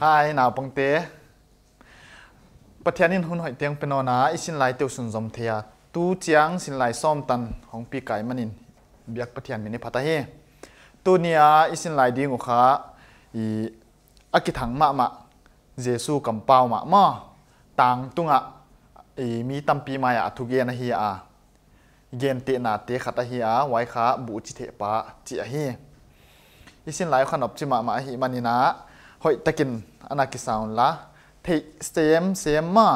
ไอ้หนาปังเตประเทศนี้หุ่นหอยเตียงเป็นอนาอิสินไลเตียวสุนสมเทียตูเจียงสินไลซ้อมตันของปีไก่มันินเบียกประเทศมีนพัตเฮตูเนี้อิสินไลดีงูขาอีอากิถังมะมะเจสูกัมเปามะมอต่างตุงอ่ะอีมีตัมปีมายะทุเกนเฮียอาเกนเตนาเตขัตเฮียไว้ขาบูจิเทปะจิอฮีอิสินไลขนบจิมะมะฮีมันินะหอยตะกินอันาักิสาวละเทเสียมเสียมมา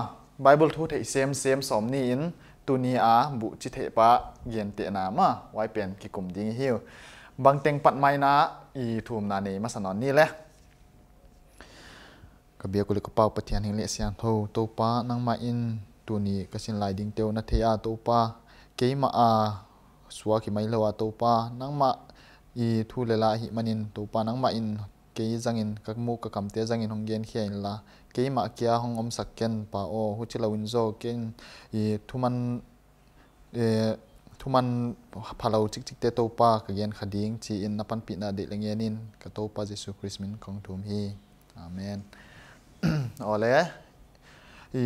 ไบเบิลทูเทเสียมเสียมสมนี่อินตุนีอาบุจิเทปะเย็นเตนามาไว้เป็นกิกลุ่มดิ้งหิวบางเต็งปัดไม้นะอีทูมนานีมาสนอนนี่แหละกเบียกุลิกเป้าปะเทียนหงเลเสียนโทโตปะนังมาอินตุนีกสินลายดิ้งเตียวนาเทียโตปะเกมาอาสวากิไม่เลวโตปะนังมาอีทูเลลาหิมันินโตปะนังมาอิน cái ke zangin kak mu ka kam te in hong gen khi in la ke ma kya hong om sak ken pa o hu chila win zo ken i man e man phalo chik chích te to pa ka gen khading chỉ in napan là để de lengen in cái to pa jesu christ min kong thum hi amen ole i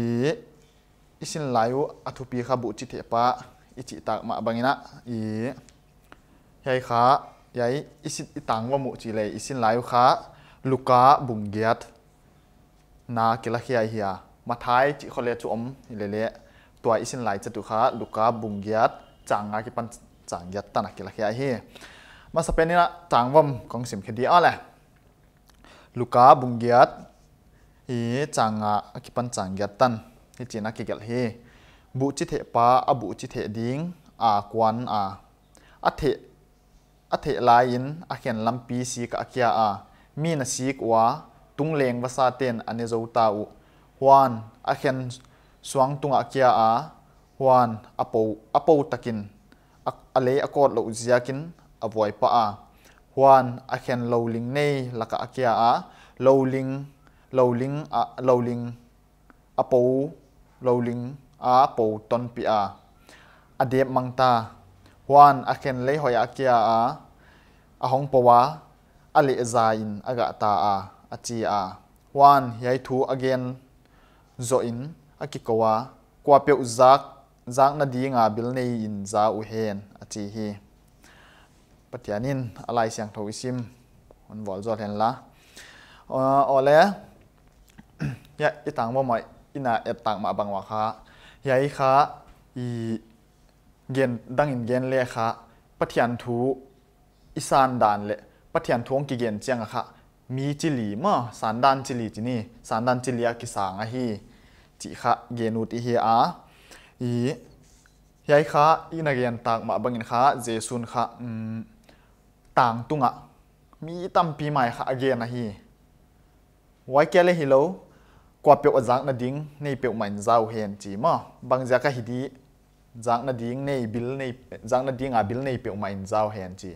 isin u athupi kha bu chích the pa ichi mà ma bangina i hei kha ยัยอิสิตตังว่ามุจิเลอิสินไลค่ะลูกาบุงเกียตนากิลกยียเฮียมาท้ายจิคนเลจุอมเลเละตัวอิสินไลจะดูค่ะลูกาบุงเกียตจังอากิปันจังยัตตันกิลกยียเฮมาสเปนนี่ละจังวมของสิมคดีอ่ะแหละลูกาบุงเกียตอีจังอากิปันจังยัตตันที่จีนักกิลเฮบุจิเทปาอบุจิเทดิงอาควันอาอัเถ a thể lai in a hian lampi si ka akia a mi na si kwa tung leng sa ten ane zo ta u huan a hian suang tunga akia a huan apo apo takin a le akot lo ziakin avoi pa a huan a hian lo ling nei laka akia a lo ling lo ling a lo ling apo lo ling a po ton pi a adep mangta huan a khen lấy hỏi a kia a a hong powa a lệ già in a gạ ta a a a huan yai thu again zo in a ki kowa qua peu zak zak na di nga bil nei in za u hen a chi hi patianin alai siang tho isim on vol zo hen la ole ya itang mo mai ina et tang ma bang wa kha yai kha i เ็นดังอินเ็นเลยค่ะปะเทียนทูอีสานดานเละปะเทียนทวงกิเกนเจียงค่ะมีจิลีมาสานดานจิลีจีนี่สานดานจิลีกิสางอะฮีจิค่ะเกนูติเฮอาอียายค่ะอีนักเรียนต่างมาบังอินค่ะเจสุนค่ะต่างตุงอะมีตั้มปีใหม่ค่ะเ็นอะฮีไว้แกเลยฮิโลกว่าเปียวอจักนัดิ้งในเปียวใหม่เจ้าเฮนจีมาบางจากก็ฮิดีจากนาดิ้งในบิลในจากนาดิ้งอาบิลในเปียวมาอินเจ้าเฮนจี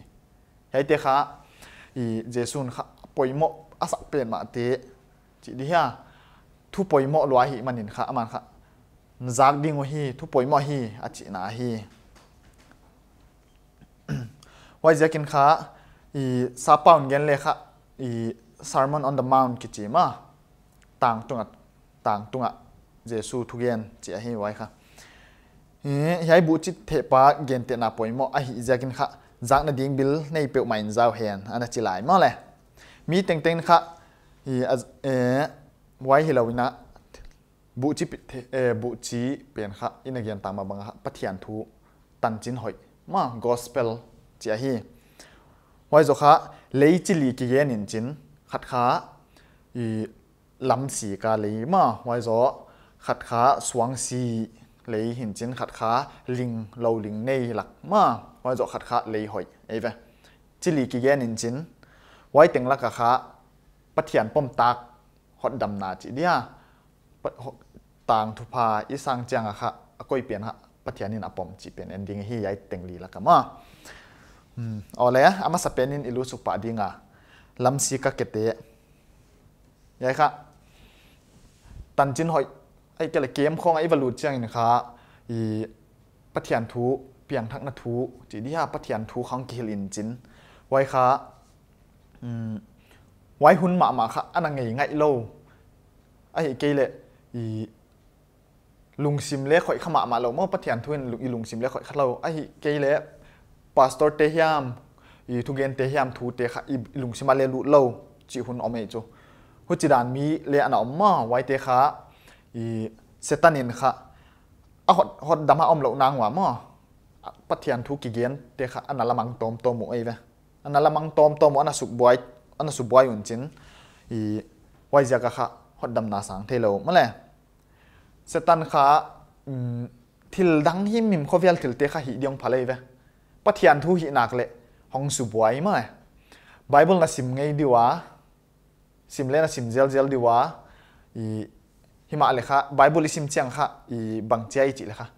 เห้เด็กค่ะอีเจสุนค่ะปอยมออาศักเปลี่ยนมาเตะจีดีฮะทุปอยมอลอยหิมันเห็นค่ะอามันค่ะจากดิ้งวะฮีทุปอยมอฮีอาจีนาฮีว่าจะกินค่ะอีซาปาวนเกนเลยค่ะอี์มอนออนเดอะมาวน์กิจิมาต่างตรงะต่างตรงะเจสุทุเ็นจีอาฮีไว้ค่ะ hi bu chit the pa gen te na poimo a hi kinh kha zak na ding bil nei pe mai zau hen ana lại ma le mi tiếng tiếng kha hi a e wai hi lawina bu chi e bu chi pen kha in again tama bang ha pathian thu tan chin hoi ma gospel chi hi wai zo kha lei chi li ki gen in chin khat kha i lam si ka lei ma wai zo khat kha swang si ลยหินจินขัดขาลิงเราลิงในหลักมาว่าจะขัดขาเลยหอยไอ้เจิลีกิแกนินจินไว้เต็งลักขาปะเทียนป้อมตักหดดำนาจิเดียต่างทุพาอีสังเจียงอะค่ะก็ยเปลี่ยนฮะปะเทียนนินอปอมจิเปลี่ยนเอนดิ้งฮีย้ายเต็งลีลักมาอืมเอาเลยอะอมาสเปนนินอิลุสุปะดิงอะลำซีกะเกตเตยยายค่ะตันจินหอยไอ้เกลเกมของไอ้วลูเจียงนะคะอีปะเทียนทูเปียงทักนาทูจีดีฮะปะเทียนทูของกิลินจินไว้ค่ะอืมไว้หุ่นหมาหมาค่ะอันนั้นไงไงโลไอ้เกลอีลุงซิมเล่ข่อยขมาหมาเราเมื่อปะเทียนทุงอีลุงซิมเล่ข่อยขเราไอ้เกลเล่ปาสตอร์เตฮิมอีทุเกนเตฮิมทูเตค่ะอีลุงซิมาเลลุเราจีหุ่นอมเอจูห่นจีดานมีเล่อันออมมาไว้เตค่ะ i setanin kha a hot hot dama om lo nang wa mo pathian thu ki gen te kha analamang tom tom mo ei ve analamang tom tom ana suk boy ana su boy un chin i wai ja ka kha hot dam na sang the lo ma le setan kha mm, thil dang hi mim khovial thil te kha hi diong phalei ve pathian thu hi nak le hong su boy ma e. bible na sim ngei diwa sim le na sim zel zel diwa i หิมาเลยค่ะไบเบิลซิมเชียงค่ะอีบังเจียจิเลยค่ะ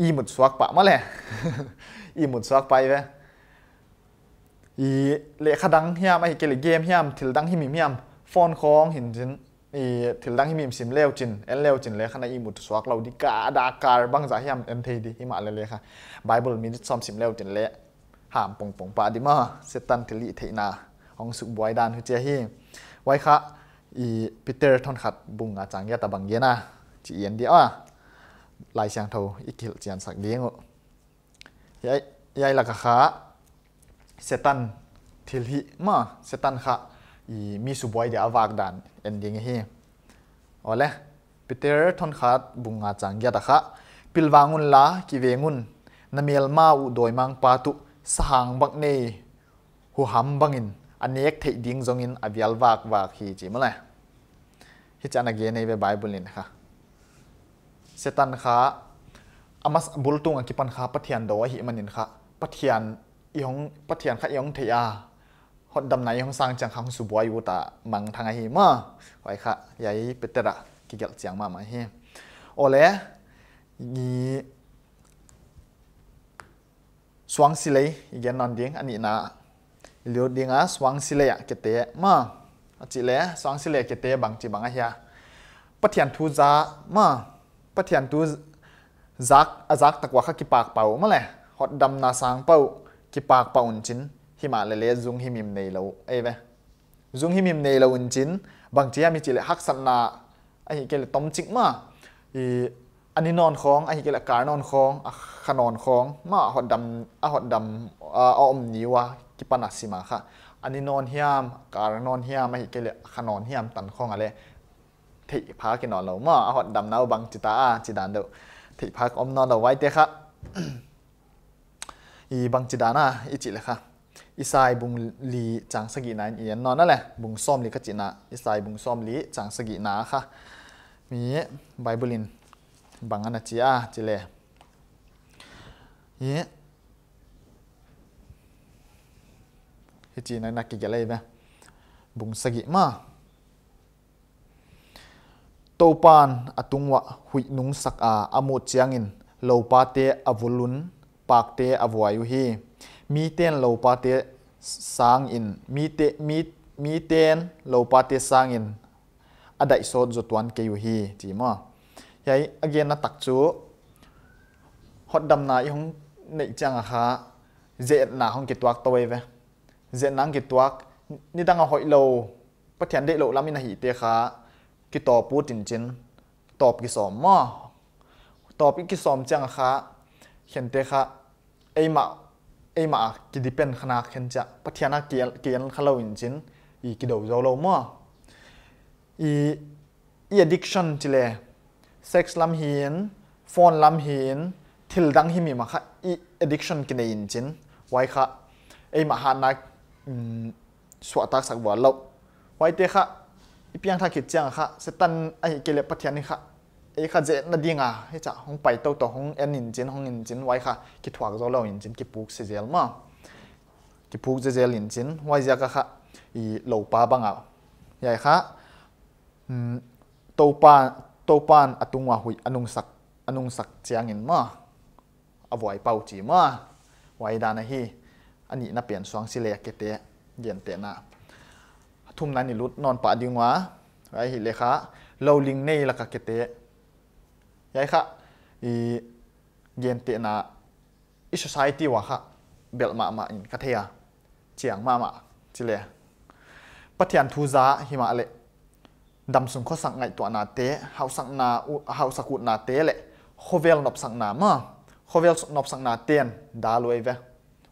อีหมุดสวักปะมาเลยอีหมุดสวักไปเว้อีเลขดังเฮียมไอเกลเกมเฮียมถิลดังหิมิมเฮียมฟอนคองหินจินอีถิลดังหิมิมสิมเลวจินเอ็นเลวจินเลยค่ะในอีหมุดสวักเราดิกาดาการบังจ่าเฮียมเอ็นเทดีหิมาเลยเลยค่ะไบเบิลมีดิซอมสิมเลวจินเลยหามปงปงปะดิมาเซตันทิลิเทนาองสุบวยดานฮุเจฮีไว้ค่ะอีปีเตอร์ทอนขัดบุงอาจารย์ยาตาบังเยนะจีเอ็นเดียวอ่ะลายเชียงเทาอีกิลเจียนสักเดียงยายยายลักขาเซตันทิลฮิมาเซตันขะอีมีสุบอยเดียววากดันเอ็นดิ้งเฮโอเล่ปีเตอร์ทอนขัดบุงอาจารย์ยาตาขะพิลวางุนลากิเวงุนนาเมลมาอุดอยมังปาตุสหังบักเนหูหำบังอินอันนี้เทดิ้งจงอินอวิลวากวากฮีจีมั้งเลยฮิจันักเยนในไบเบิลินค่ะเซตันค่ะอามาสบุลตุงอังกิปันค่ะปะเทียนดอฮิมันินค่ะปะเทียนอีหงปะเทียนค่ะอีหงเทียฮอดดำไหนของสร้างจังคังสุบวายุตามังทางฮิมะไว้ค่ะยัยเปเตระกิเกลเจียงมามาฮิโอเล่ยีสวงสิเลยยีนนอนดิ้งอันนี้นะลดิงสวังสิเลยกเกตมาจิเลสวังสิเลยกตบางจีบางเฮียปะเทียนทูจามาปะเทียนทูจักอจักตะกวาขกิปากเป่ามาเลยหอดดำนาสังเป่ากิปากเป่าอุนจินหิมาเลเลซุงหิมิมเนลวเอ้ยเวซุงหิมิมเนลวอุนจินบางจีมีจิเลฮักสันนาไอ้เกลต้มจิกมาอีอันนี้นอนคองอันนี้เกลกานอนคองขนอนคองมาหอดดำอหอดดำอ่ออมนิวะิปนัสิมาค่ะอันนี้นอนเฮียมการนอนเฮียมไม่เเกลี่ยขนอนเฮียมตันข้องอะไรทิพากินนอนเราเมื่อหอดดำน้าบังจิตาจิดานเดวทิพักอมนอนเราไว้เตะค่ะอีบังจิดานะอีจิเลยค่ะอีสายบุงลีจางสกีนันเอียนนอนนั่นแหละบุงส้อมลีกจินะอีสายบุงส้อมลีจางสกีนาค่ะมีไบบุลินบังอันจีอาจิเลเย hi chi na na ki gelai ba bung sagi ma topan atungwa hui nung sak a amu chiangin lo pa te avulun pak te avwayu hi mi ten lo pa te sang in mi te mi mi ten lo pa te sang in adai so zotwan ke yu hi chi ma yai again na tak chu hot dam na i hong nei chang a kha ze na hong ki tuak to ve เจนังกิตวักนี่ตั้งเอาหอยโลปัทยนเดลโลลามินาหิเตคากิตอปูตินจินตอบกิสอมมอตอบอีกกิสอมเจ้าคาเห็นเตคาเอมาเอมากิดิเป็นขนาดเห็นจะปัทยนักเกียนเกียนขลุ่ินจินอีกิดูโจโลมออีอีอะดิคชันจิเล่เซ็กซ์ลำเหียนฟอนลำเหียนทิลดังฮิมีมาค่ะอีอะดิคชันกินไอินจินไว้ค่ะเอมาหานักสวดตักสักวันแล้วไว้เตะค่ะอีพียงทักขิดเจียงค่ะเสตันไอ้เกล่ยปัทยานี่ค่ะไอ้ข้าเจนดีงาให้จ่าห้องไปเต้าต่อห้องเอ็นอินจินห้องอินจินไว้ค่ะขิดถวักโซาเราอินจินกิปุกเสียลมากิปุกเจเจลินจินไว้ยจ้าค่ะอีโหลปาบังเอาใหญ่ค่ะโตปานโตปานอตุงวาหุยอนุสักอนุสักเจียงอินมาอวัยเป่าจีมาไว้ดานะฮีอันนี้นับเปลี่ยนสวงสิเลกเตะเย็นเตะนะทุ่มนั้นนี่รุดนอนปะดิงวะไอ้หิเลขาเราลิงในละกัเกเตะยายค่ะอีเย็นเตะนะอิสไซตี้วะค่ะเบลมามาอินกาเทียเจียงมามาสิเลปัทยันทูจาหิมาเลดำสุนข้อสังไงตัวนาเตะเฮาสังนาเฮาสักุดนาเตะเลยโคเวลนบสังนามาโคเวลนบสังนาเตียนดาลุยเว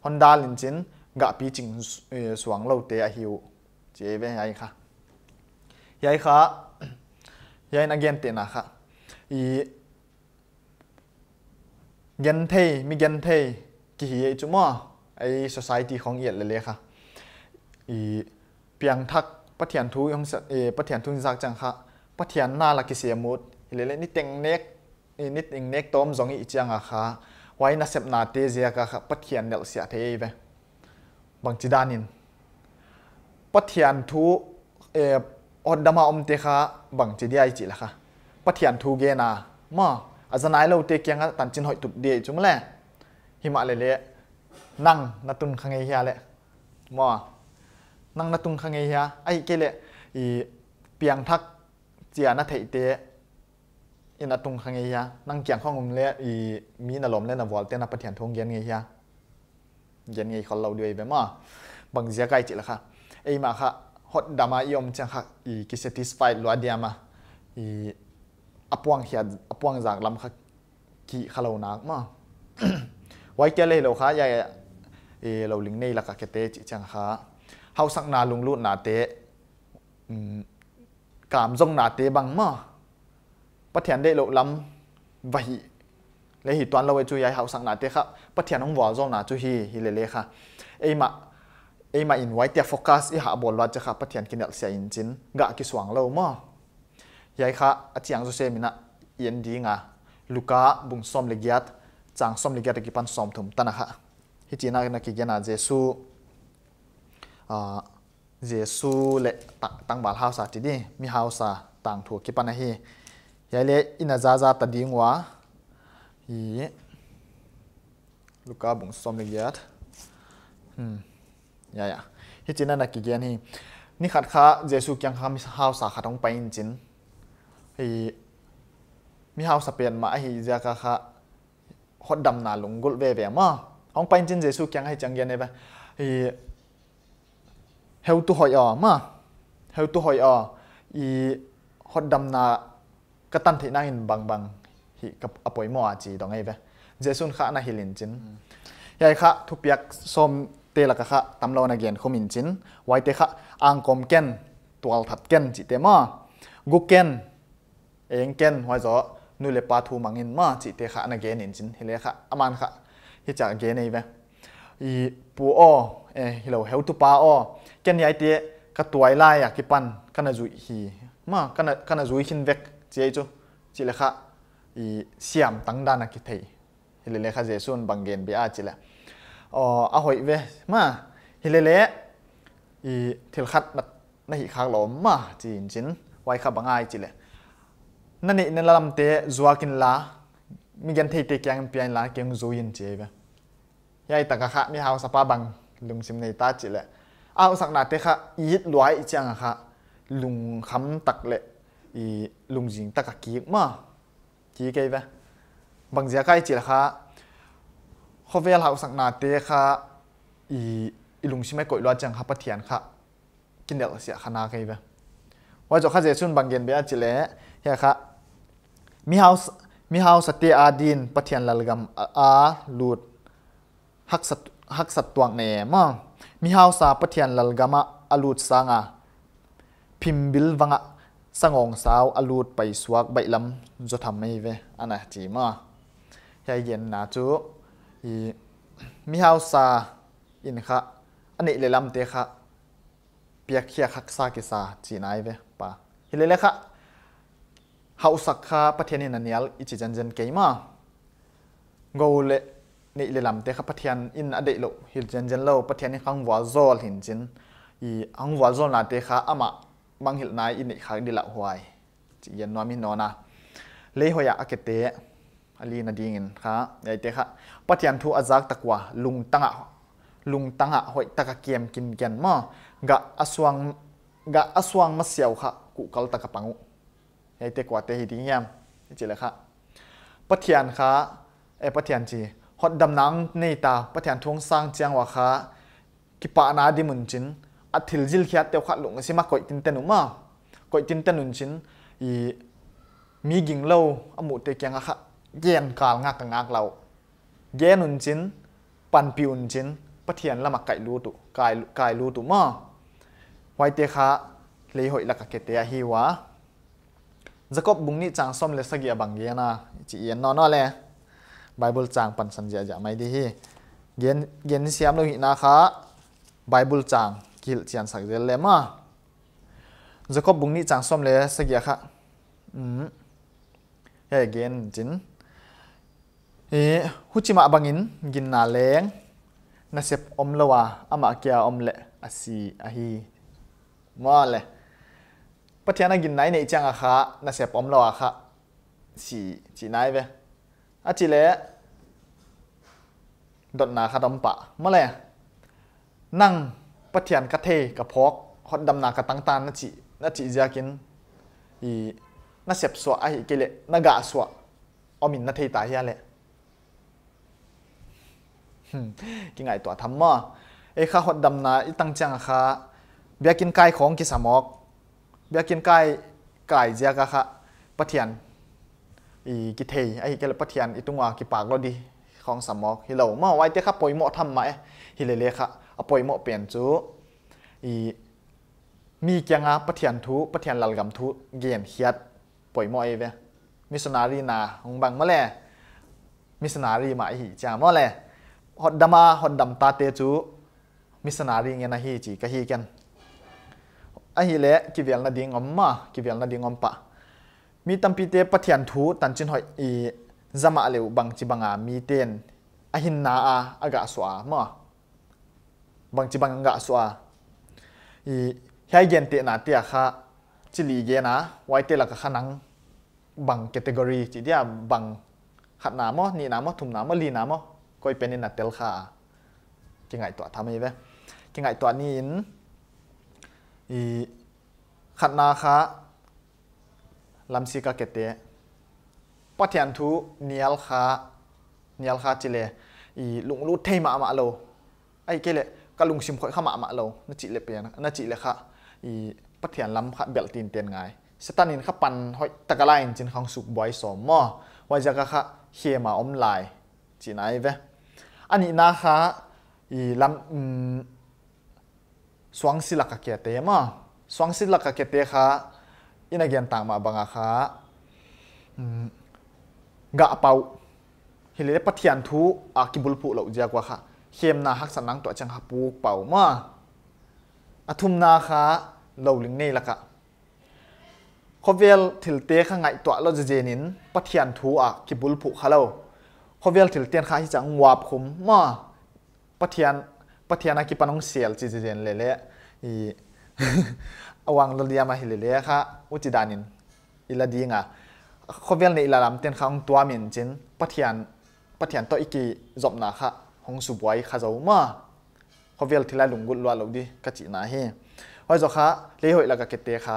Honda lin chin ga pi ching ờ, suang lo te a hiu che ve ai kha yai kha yai na gen te na kha i gen thei mi gen thei ki hi chu ma ai society khong yel le le kha i piang thak pathian thu yong sa e ờ, pathian thu zak chang kha pathian na la ki se mốt le le ni tiếng nek ni tiếng nek tôm giống i chẳng a à kha wai na sep na te zia ka kha pathian nel sia the ve bang chi danin pathian thu e odama om te kha bang chi dia chi la kha pathian thu ge na ma azanai lo te kyang tan chin hoi tup de chung le hima le le nang na tun khang ei hia le ma nang na tun khang ei hia ai ke le i piang thak chia na thei te in atung khang nge ya nang kyang khong um le i mi na lom le na wal te na pathian thong gen nge ya gen nge khol lo dui be ma bang zia kai ti la kha ei ma kha hot dama yom chang kha i ki satisfied lo dia ma i apuang hiat apuang zak lam kha ki khalo nak ma wai ke le lo kha ya e lo ling nei la ka ke te chi chang kha hau na lung lu na te um mm, kam na te bang ma bất thiện để lộ lắm vậy lấy hi toàn lâu chú yai hậu sang nà tê khá bất thiện không vò do nà chui hi hi lê lê khá ấy mà ấy mà in white focus ấy hạ bồn loạt chắc khá bất thiện kinh đạo xe in chín gạ kí xoang lâu mà yai khá a à chiang chú mình ạ yên đi ngà luka bung som lê chang som lê giát kí pan som thùm tân khá hi chỉ nà kí gena jesu à jesu lệ tăng bal hao sa tí đi mi hao sa tăng thuộc kí pan hi ya le ina zaza tadi ta ding wa luka bung som le yat hmm ya ya hi china na ki gen hi ni khat kha jesu kyang kha mi hao sa kha tong pain chin hi mi hao sa pen ma hi ja ka kha hot dam na lungul ve ve ma ong pain chin jesu kyang hai chang gen ne ba hi heu tu hoi a ma heu tu hoi a i hot dam na ก็ตันที่นั่งหินบางบางหิกับอปอยมออาจีตรงไงเว้เจสุนข้าน่ะหิลินจินยายข้าทุบยักส้มเตลักข้าตำลาวนักเรียนขมินจินไว้เตข้าอังกอมเกนตัวอัลทัดเกนจิเตมากุเกนเองเกนไว้จ่อนูเลปาทูมังอินมาจิเตข้านักเรียนอินจินฮิเลข้าอามันข้าฮิจากเกนไงเว้อีปูอ้อเอฮิโลเฮลตุปาอ้อเกนยายเตก็ตัวไล่ยากิปันกันนะจุยฮีมากันนะกันนะจุยหินเวก chế chú chỉ là khác i siam tăng đa na kí thấy hi lệ lệ khác dễ xuân bằng gen bia chỉ là ờ à hội về mà hi lệ lệ i thiệt khát đặt na hi khác lắm mà chỉ chính quay khác bằng ai chị là nên nị là làm thế zua kinh lá mi gan thấy thế kiang pian lá kiang zuin chế về yai ta khác mi hao sapa bằng lùng xin này ta chị là ao à, nát thế khác ít loại chẳng khác lùng khắm tắc lệ อีลุงจิงตะกักกีมาทีเกย์ไปบางเจ้าใกล้จีละค่ะเขาเวลาสังนาเตค่ะอีลุงชิไม่กดรอวจังค่ะปะเทียนค่ะกินเด็กเสียขนาเกย์ไปว่าจะข้าเจชุนบางเย็นไปอาจิเละเฮียค่ะมีเฮาส์มีเฮาสตีอาดินปะเทียนละลกมอาลูดฮักสัตฮักสัตตวงเนม่งมีเฮาสาปะเทียนละลกมอาลูดสังอาพิมบิลวังอาะ sangong sao alut pai suak bai lam zo tham mai ve ana chi ma ya yen na chu i mi hau sa in kha ani le lam te kha pia khia khak sa kia sa chỉ nai về, pa hi le le kha hau sak kha pathian in anial i chi jan jan ke ma go le ni le lam te kha pathian in ade lo hil jan jan lo pathian khang wa zol hin chin i ang wa zol na te kha ama บางเหตุนายอินิอัขาดีละหวยจีเย็นนอมินนอนะเลยหอยอากเตะอลีนาดีงินค่ะใหญเตะค่ะปัจจัยทูอาจักตะกว่าลุงตั้งอ่ะลุงตั้งอ่ะหอยตะกะเกียมกินแกีนมังกะอสวง กะอสวงมาเสียวค่ะกุกลตะกะปังอุใเตะกว่าเตะหิดีเงียมจีเลยค่ะปัจจัยค่ะเอปัจจัยจีฮอดดำนังในตาปัจจัยทวงสร้างเจียงวะค่ะกิปะนาดิมุนจินอะทิลจิลขี้เตียวขัดลงสิมาก่อยตินเตนุมาก่อยตินเตนุนชินอีมีกิงเล่าอมุเตกียงอะค่ะเย็นกาลงักงักเราเย็นนุนชินปันปิวนุชินปะเทียนละมักไก่รู้ตุไก่ไก่รู้ตุมาไวเตคะเลยหอยละกะเกเตียฮีวะจะกบบุงนี่จางส้มเลสกียบังเยนะจีเย็นนอนอเลยไบเบิลจางปันสัญญาจะไม่ดีเย็นเย็นเสียมโลหินาคะไบเบิลจางิลจียนสักเดลเลมาจะก็บุงนี่จังส้มเลยสักอย่างค่ะอืมยั้ยเกนจินเฮ้ฮุจิมาบังอินกินนาเลงนั่นเสพอมละวะอามาเกียอมเละอาศีอาฮีมาเลยปัทย้นกินไหนในจังอะค่ะนาเสพอมละวะค่ะสีจีไหนเวอาจีเละดดนาคาดอมปะมาเลยนั่งปัทยนกะเทกับพอกฮอดดำนากะตังตานนั่นจีนั่นจีจะกิน อีนั่นเสพบสวะไอ้เกลนั่นกะสวะอมินนั่นเทตาเฮียเลยกินไงตัวทำมาเอ้ข้าฮอดดำนาอีตั้งจังข้าเบียกินไก่ของกิสมอก เบียกินไก่ไก่เจียกะข้าปัทยน อีกิเทไอ้เกลปัทยนอีตุงว่ากิปากเราดีของสมองฮิโลมาอไว้เจ้าปอยหมอทำไหมฮิเลเลค่ะอปอยหมอเปลี่ยนจูอีมีเกียงาปะเทียนทุปะเทียนหลังกำทุเกียนเฮียดปอยหมอเอเวมิสนารีนาของบังเมา่แลมิสนารีมาหิจาเมา่แลฮอดดามาฮอดดำตาเตจูมิสนารีเงนะฮีจีกะฮีกันอะฮีเลกิเวลนาดิงอมมากิเวลนาดิงอมปะมีตัมปีเตปะเทียนทุตันจินหอยอี zama leu bang chi banga mi ten a hin na a aga swa ma bang chi bang nga swa i hai gen te na te kha chi li ge na wai te la ka khanang bang category chi dia bang khat na mo ni na mo thum na mo li na mo koi pen in na tel kha ki ngai to tham e ve ki ngai to ni in i khat na kha lam si ka ke te pathian thu nial kha nial kha chỉ lệ i lung lu thay mà mà lâu ai cái lệ cả lùng sim khỏi khá mà mà lâu nó chỉ lệ bền nó chỉ lệ khá i pathian lắm khá biệt tin tiền ngay setanin khá pan hoi takalain trên khang sụp boy so mo wai jaga khá khi mà om lại chỉ này về anh na khá i lắm um, suang sila ka kia te ma suang sila ka kia te kha inagian tang ma banga kha um, กะเปาฮิเลเลปทิยันทูอากิบุลปุเลาเจ้ากว่าค่ะเข้มนาฮักสันนังตัวจังฮับปูเป่ามาอทุมนาค่ะเราลิงน่ละค่ะขเวลถิลเตยข้างไงตัวเราจะเจนินปทิยันทูอากิบุลปุค่ะเราขเวลถิลเตียนค่ะที่จังวาบคุมมาปทิยันปทิยันอากิปนองเสียลจีเจนเล่เล่อีอวังเรียมาฮิเลเลค่ะอุจิดานินอิลาดีงา khovel nei la lam ten khang tua min chin pathian pathian to iki zopna kha hong su boy kha zo ma khovel thila lungul lwa lo di ka chi na hi hoi zo kha le hoi la ka kete kha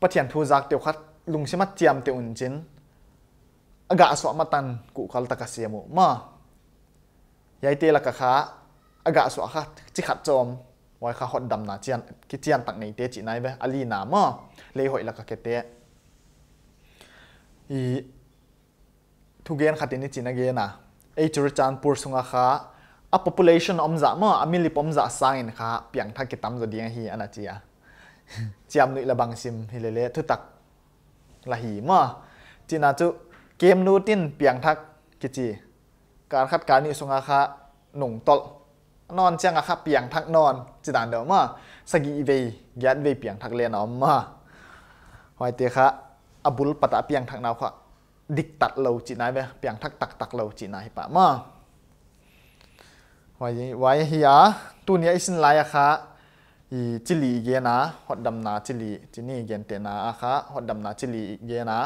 pathian thu jak te khat lung sima chiam te un chin aga aswa matan ku khal ta ka siamu ma yai te la ka kha aga aswa kha chi khat chom wai kha hot dam na chian ki chian tak nei te chi nai be ali na ma le hoi la ka kete อีทุกเกณฑ์ขัดนี่จีนเกณฑนะไอจุรจันปูสุงะค่ะอพะ population อมจ่ามังอามิลิปอมจ่า sign ค่ะเปียงทักกิตามจะดีงฮีอันนั้นจีอะจามนุยละบังซิมฮิเลเล่ทุตักละหีมังจีน่าจูเกมนูตินเปียงทักกิจีการคัดการนี่สุงะค่ะหนุ่งตลนอนเชียงค่ะเปียงทักนอนจีดานเดิมมังสกีีเวยแกนเวยเปียงทักเลียนอมมั้งหอยเตะค่ะอบุลปตะเปียงทักนาวค่ะดิกตัดเราจีนายไปเปียงทักตักตักเราจีนายปะมาไว้ไว้เฮียตูนี้อิสินไลอะค่ะอีจิลีเยนะฮอดดำนาจิลีจินี่เยนเตนาอะค่ะฮอดดำนาจิลีเยนะ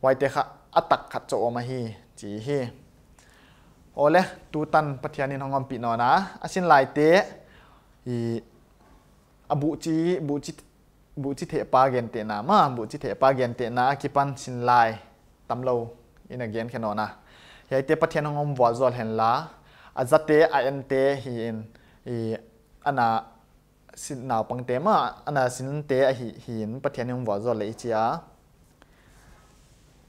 ไว้เตค่ะอตักขัดโจมาฮีจีฮีโอเลตูตันปัทยานินหองอมปีนอนะอิสินไลเตอีอบุจีบุจิ bu chi thể pa gen te na ma bu chi thể pa gen te na ki pan sin lai tam lo in again khe no na ya te pathian ngom wa zol hen la azate a en te hi in i ana sin naw pang te ma ana sin te a hi hin pathian ngom wa zol le chi a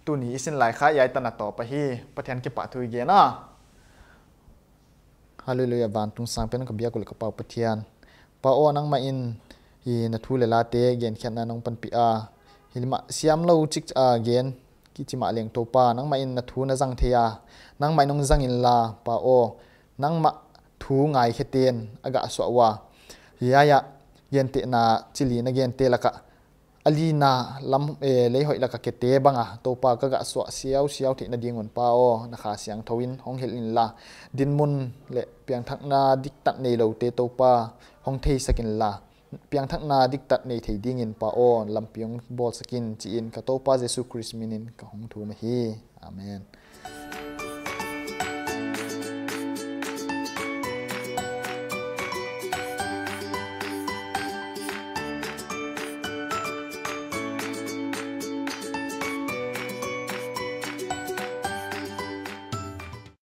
tu ni sin lai kha ya ta na to pa hi pathian ki pa thu ge na hallelujah ban tung sang pen ka bia ko ka pa pathian pa o nang ma in hi na thu le la te gen khat na nong pan pi a hilma siam lo chik a gen ki chi ma leng to pa nang ma in na thu na jang the ya nang mai nong jang in la pa o nang ma thu ngai khe ten aga so wa ya ya gen te na chili na gen te laka ali na lam e le hoi laka ke te banga to pa ka ga so siaw siaw thi na dingon pa o na kha siang thoin hong hel in la din mun le piang thak na dik tat nei lo te to pa hong thei sakin la เียงทักนาดิกตัดในเทดิ้งอินปาออนลำเียงบอลสกินจีนกระโตป้าเยซูคริสต์มินินกับหงทูมาฮีอาเมน